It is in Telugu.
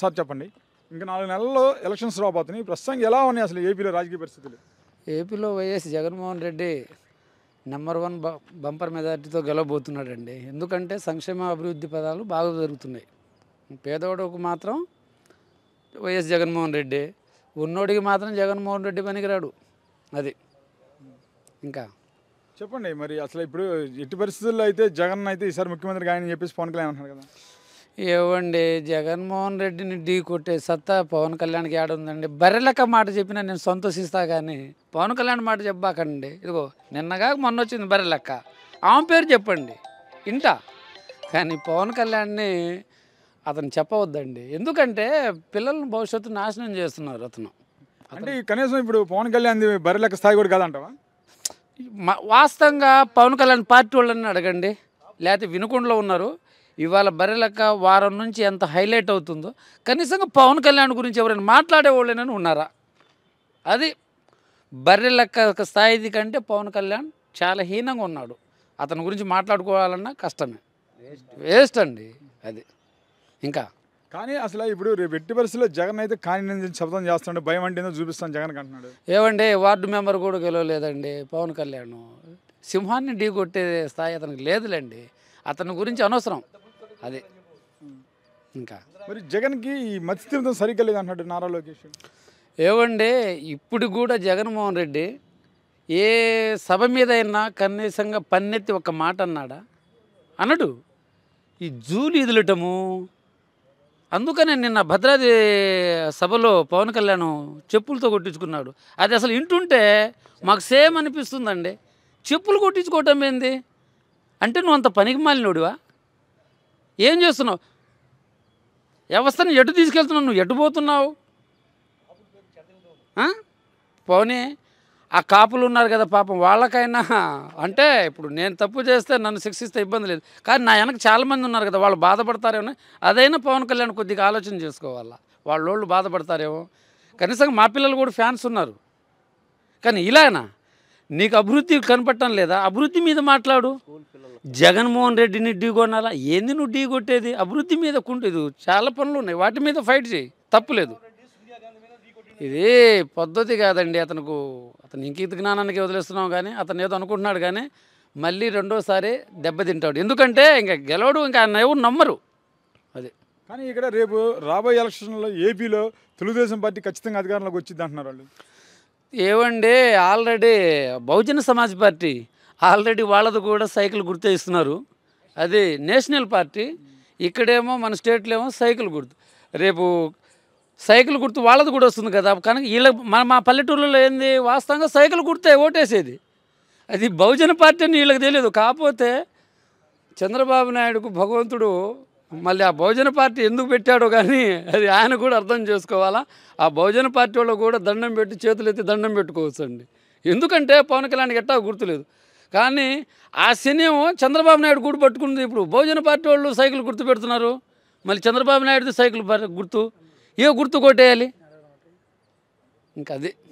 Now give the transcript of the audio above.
సార్ చెప్పండి ఇంకా నాలుగు నెలల్లో ఎలక్షన్స్ రాబోతున్నాయి ప్రస్తుతం ఎలా ఉన్నాయి అసలు ఏపీలో రాజకీయ పరిస్థితులు ఏపీలో YS Jaganmohan Reddy number one bumper మెజార్టీతో గెలవబోతున్నాడండి ఎందుకంటే సంక్షేమ అభివృద్ధి పదాలు బాగా జరుగుతున్నాయి పేదోడుకు మాత్రం వైఎస్ జగన్మోహన్ రెడ్డి ఉన్నోడికి మాత్రం జగన్మోహన్ రెడ్డి పనికిరాడు అది ఇంకా చెప్పండి మరి అసలు ఇప్పుడు ఎట్టి పరిస్థితుల్లో అయితే జగన్ అయితే ఈసారి ముఖ్యమంత్రి కానీ చెప్పేసి ఫోన్ కళ్యాణ్ అంటున్నారు కదా ఏవండి జగన్మోహన్ రెడ్డిని ఢీ కొట్టే సత్తా పవన్ కళ్యాణ్కి ఉందండి బర్రెలక మాట చెప్పినా నేను సంతోషిస్తా కానీ పవన్ కళ్యాణ్ మాట చెప్పాకండి ఇదిగో నిన్నగా మొన్న వచ్చింది బర్రెలక్క ఆమె పేరు చెప్పండి ఇంటా కానీ పవన్ కళ్యాణ్ని అతను చెప్పవద్దండి ఎందుకంటే పిల్లలను భవిష్యత్తు నాశనం చేస్తున్నారు అతను అంటే కనీసం ఇప్పుడు పవన్ కళ్యాణ్ బర్రెలక్క స్థాయి కూడా కాదంటావా వాస్తవంగా పవన్ కళ్యాణ్ పార్టీ వాళ్ళని అడగండి లేకపోతే వినుకుండా ఉన్నారు ఇవాళ బర్రెలక్క వారం నుంచి ఎంత హైలైట్ అవుతుందో కనీసంగా పవన్ కళ్యాణ్ గురించి ఎవరైనా మాట్లాడేవాళ్ళేనని ఉన్నారా అది బర్రెలక్క స్థాయిది కంటే పవన్ కళ్యాణ్ చాలా హీనంగా ఉన్నాడు అతని గురించి మాట్లాడుకోవాలన్నా కష్టమే వేస్ట్ అండి అది ఇంకా కానీ అసలు ఇప్పుడు ఎట్టి పరిస్థితుల్లో జగన్ అయితే కానీ శబ్దం చేస్తాడు భయం అంటే చూపిస్తాను జగన్ అంటున్నాడు ఏమండి వార్డు మెంబర్ కూడా గెలవలేదండి పవన్ కళ్యాణ్ సింహాన్ని ఢీకొట్టే స్థాయి అతనికి లేదులేండి అతని గురించి అనవసరం అదే ఇంకా మరి జగన్కి ఈ మత్స్యతీర్థం సరిగ్గా లేదు అన్నాడు నారా లోకేష్ ఏవండి ఇప్పుడు కూడా జగన్మోహన్ రెడ్డి ఏ సభ మీద అయినా కనీసంగా పన్నెత్తి ఒక మాట అన్నాడా అనడు ఈ జూలు ఇదిలటము అందుకనే నిన్న భద్రాది సభలో పవన్ కళ్యాణ్ చెప్పులతో కొట్టించుకున్నాడు అది అసలు ఇంటుంటే మాకు సేమ్ అనిపిస్తుందండి చెప్పులు కొట్టించుకోవటం ఏంది అంటే నువ్వు అంత పనికి మాలినోడివా ఏం చేస్తున్నావు వ్యవస్థను ఎటు తీసుకెళ్తున్నావు నువ్వు ఎటు పోతున్నావు పోనీ ఆ కాపులు ఉన్నారు కదా పాపం వాళ్ళకైనా అంటే ఇప్పుడు నేను తప్పు చేస్తే నన్ను శిక్షిస్తే ఇబ్బంది లేదు కానీ నా వెనక చాలామంది ఉన్నారు కదా వాళ్ళు బాధపడతారేమో అదైనా పవన్ కళ్యాణ్ కొద్దిగా ఆలోచన చేసుకోవాలా వాళ్ళోళ్ళు బాధపడతారేమో కనీసం మా పిల్లలు కూడా ఫ్యాన్స్ ఉన్నారు కానీ ఇలానా నీకు అభివృద్ధి కనపడటం లేదా అభివృద్ధి మీద మాట్లాడు జగన్మోహన్ రెడ్డిని ఢీ కొనాలా ఏంది నువ్వు ఢీ కొట్టేది అభివృద్ధి మీద కుంటుంది చాలా పనులు ఉన్నాయి వాటి మీద ఫైట్ చేయి తప్పులేదు ఇది పద్ధతి కాదండి అతనుకు అతను ఇంక జ్ఞానానికి వదిలేస్తున్నాం కానీ అతను ఏదో అనుకుంటున్నాడు కానీ మళ్ళీ రెండోసారి దెబ్బతింటాడు ఎందుకంటే ఇంకా గెలవడు ఇంకా ఆయన ఎవరు నమ్మరు అది కానీ ఇక్కడ రేపు రాబోయే ఎలక్షన్లో ఏపీలో తెలుగుదేశం పార్టీ ఖచ్చితంగా అధికారంలోకి వచ్చింది అంటున్నారు వాళ్ళు ఏవండి already Bahujan Samaj Party already వాళ్ళది కూడా సైకిల్ గుర్తే ఇస్తున్నారు అది నేషనల్ పార్టీ ఇక్కడేమో మన స్టేట్లో ఏమో సైకిల్ గుర్తు రేపు సైకిల్ గుర్తు వాళ్ళది కూడా వస్తుంది కదా కనుక వీళ్ళ మన మా పల్లెటూళ్ళలో ఏంది వాస్తవంగా సైకిల్ గుర్తే ఓటేసేది అది బహుజన పార్టీ అని వీళ్ళకి తెలియదు కాకపోతే చంద్రబాబు నాయుడుకు భగవంతుడు మళ్ళీ ఆ భోజన పార్టీ ఎందుకు పెట్టాడో కానీ అది ఆయన కూడా అర్థం చేసుకోవాలా ఆ భోజన పార్టీ వాళ్ళు కూడా దండం పెట్టి చేతులు ఎత్తి దండం పెట్టుకోవచ్చు అండి ఎందుకంటే పవన్ కళ్యాణ్కి ఎట్టా గుర్తులేదు కానీ ఆ శనియం చంద్రబాబు నాయుడు గుర్తు పట్టుకుంది ఇప్పుడు భోజన పార్టీ వాళ్ళు సైకిల్ గుర్తు పెడుతున్నారు మళ్ళీ చంద్రబాబు నాయుడుది సైకిల్ గుర్తు ఏ గుర్తు కొట్టేయాలి ఇంకా అది